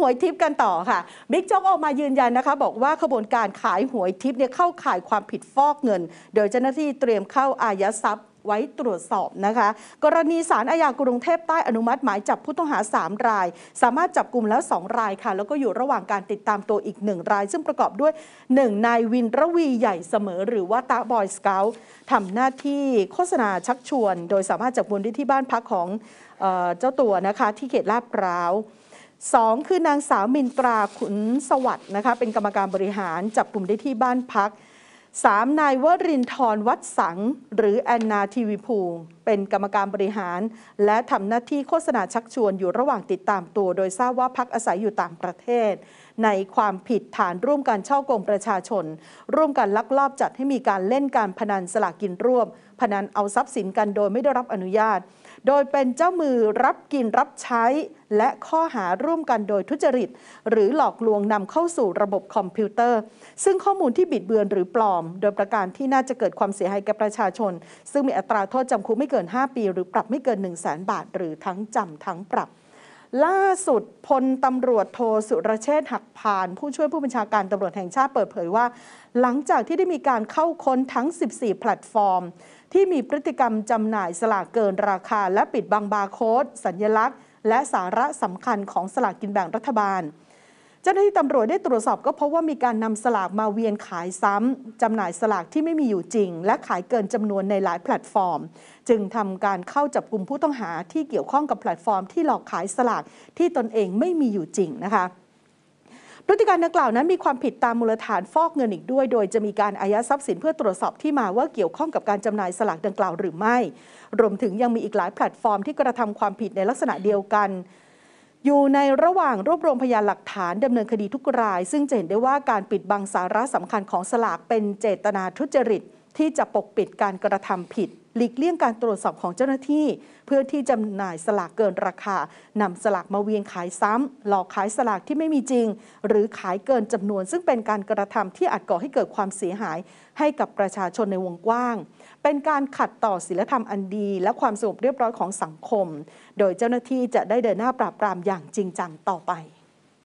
หวยทิพย์กันต่อค่ะบิ๊กโจ๊กออกมายืนยันนะคะ บอกว่าขบวนการขายหวยทิพย์เนี่ยเข้าข่ายความผิดฟอกเงิน โดยเจ้าหน้าที่เตรียมเข้าอายัดทรัพย์ไว้ตรวจสอบนะคะ กรณีสารอาญากรุงเทพใต้อนุมัติหมาย จับผู้ต้องหา 3 ราย สามารถจับกลุ่มแล้ว 2 รายค่ะ แล้วก็อยู่ระหว่างการติดตามตัวอีก 1 ราย ซึ่งประกอบด้วย 1 นายวินระวีใหญ่เสมอ หรือว่าตาบอยสเกลทำหน้าที่โฆษณาชักชวน โดยสามารถจับกลุ่มได้ที่บ้านพักของเจ้าตัวนะคะที่เขตลาดพร้าวสองคือนางสาวมินตราขุนสวัสด์นะคะเป็นกรรมการบริหาร จับกลุ่มได้ที่บ้านพักสามนายวรินทร์วัดสัง หรือแอนนาทีวีภูเป็นกรรมการบริหาร และทำหน้าที่โฆษณาชักชวนอยู่ระหว่างติดตามตัว โดยทราบว่าพักอาศัยอยู่ต่างประเทศในความผิดฐานร่วมกันช่อกงประชาชน ร่วมกันลักลอบ จัดให้มีการเล่นการพนันสลากกินรวบพนันเอาทรัพย์สินกันโดยไม่ได้รับอนุญาต โดยเป็นเจ้ามือรับกินรับใช้ และข้อหาร่วมกันโดยทุจริต หรือหลอกลวงนำเข้าสู่ระบบคอมพิวเตอร์ ซึ่งข้อมูลที่บิดเบือนหรือปลอม โดยประการที่น่าจะเกิดความเสียหายแก่ประชาชนซึ่งมีอัตราโทษจำคุกไม่เกิน 5 ปี หรือปรับไม่เกิน1 0 0 0 0แบาท หรือทั้งจำทั้งปรับล่าสุดพลตำรวจโทสุรเชษฐ์หักพาน ผู้ช่วยผู้บัญชาการตำรวจแห่งชาติเปิดเผยว่า หลังจากที่ได้มีการเข้าค้นทั้ง 14 แพลตฟอร์ม ที่มีพฤติกรรมจำหน่ายสลากเกินราคา และปิดบังบาร์โค้ดสัญญลักษณ์ และสาระสำคัญของสลากกินแบ่งรัฐบาลเจ้าหน้าที่ตำรวจได้ตรวจสอบก็พบว่ามีการนำสลากมาเวียนขายซ้ำจำหน่ายสลากที่ไม่มีอยู่จริง และขายเกินจำนวนในหลายแพลตฟอร์ม จึงทำการเข้าจับกลุ่มผู้ต้องหาที่เกี่ยวข้องกับแพลตฟอร์มที่หลอกขายสลากที่ตนเองไม่มีอยู่จริงนะคะพฤติการดังกล่าวนั้น มีความผิดตามมูลฐานฟอกเงินอีกด้วยโดยจะมีการอายัดทรัพย์สินเพื่อตรวจสอบที่มาว่าเกี่ยวข้องกับการจำหน่ายสลากดังกล่าวหรือไม่ รวมถึงยังมีอีกหลายแพลตฟอร์ม ที่กระทำความผิดในลักษณะเดียวกันอยู่ในระหว่างรวบรวมพยานหลักฐานดำเนินคดีทุกราย ซึ่งจะเห็นได้ว่าการปิดบังสาระสำคัญของสลากเป็นเจตนาทุจริต ที่จะปกปิดการกระทำผิด หลีกเลี่ยงการตรวจสอบของเจ้าหน้าที่ เพื่อที่จำหน่ายสลากเกินราคานำสลากมาเวียนขายซ้ำหลอกขายสลากที่ไม่มีจริง หรือขายเกินจำนวนซึ่งเป็นการกระทำที่อาจก่อให้เกิดความเสียหายให้กับประชาชนในวงกว้างเป็นการขัดต่อศีลธรรมอันดี และความสงบเรียบร้อยของสังคม โดยเจ้าหน้าที่จะได้เดินหน้าปราบปรามอย่างจริงจังต่อไป